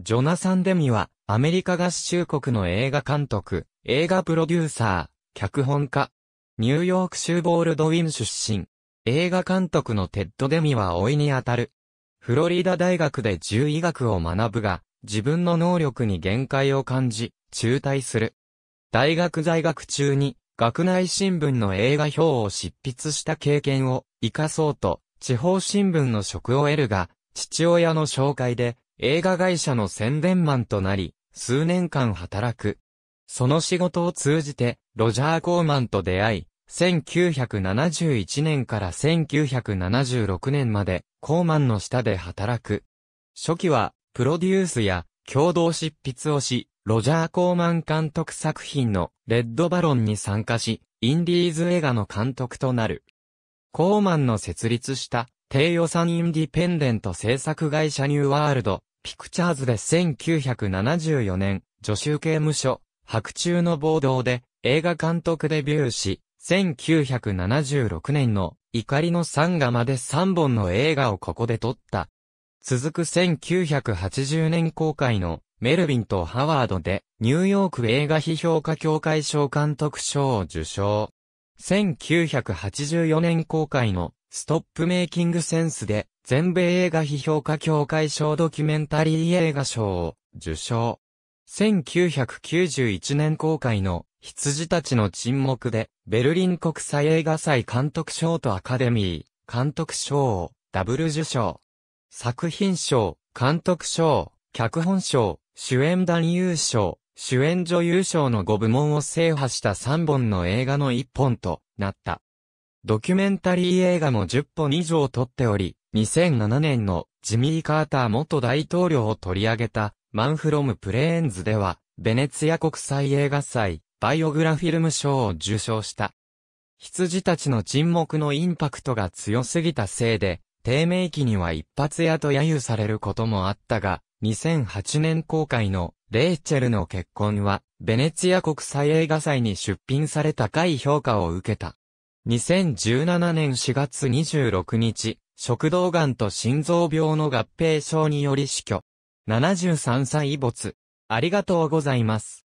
ジョナサン・デミは、アメリカ合衆国の映画監督、映画プロデューサー、脚本家。ニューヨーク州ボールドウィン出身。映画監督のテッド・デミは老いにあたる。フロリダ大学で獣医学を学ぶが、自分の能力に限界を感じ、中退する。大学在学中に、学内新聞の映画表を執筆した経験を生かそうと、地方新聞の職を得るが、父親の紹介で映画会社の宣伝マンとなり、数年間働く。その仕事を通じて、ロジャー・コーマンと出会い、1971年から1976年まで、コーマンの下で働く。初期は、プロデュースや、共同執筆をし、ロジャー・コーマン監督作品の、レッド・バロンに参加し、インディーズ映画の監督となる。コーマンの設立した、低予算インディペンデント制作会社ニューワールド、ピクチャーズで1974年、助手刑務所、白昼の暴動で映画監督デビューし、1976年の怒りの三画まで3本の映画をここで撮った。続く1980年公開のメルビンとハワードでニューヨーク映画批評家協会賞監督賞を受賞。1984年公開のストップメイキングセンスで全米映画批評家協会賞ドキュメンタリー映画賞を受賞。1991年公開の羊たちの沈黙でベルリン国際映画祭監督賞とアカデミー監督賞をダブル受賞。作品賞、監督賞、脚本賞、主演男優賞、主演女優賞の5部門を制覇した3本の映画の1本となった。ドキュメンタリー映画も10本以上撮っており、2007年のジミー・カーター元大統領を取り上げたマンフロム・プレーンズでは、ベネツィア国際映画祭、バイオグラフィルム賞を受賞した。羊たちの沈黙のインパクトが強すぎたせいで、低迷期には一発屋と揶揄されることもあったが、2008年公開のレイチェルの結婚は、ベネツィア国際映画祭に出品され高い評価を受けた。2017年4月26日、食道癌と心臓病の合併症により死去。73歳没。ありがとうございます。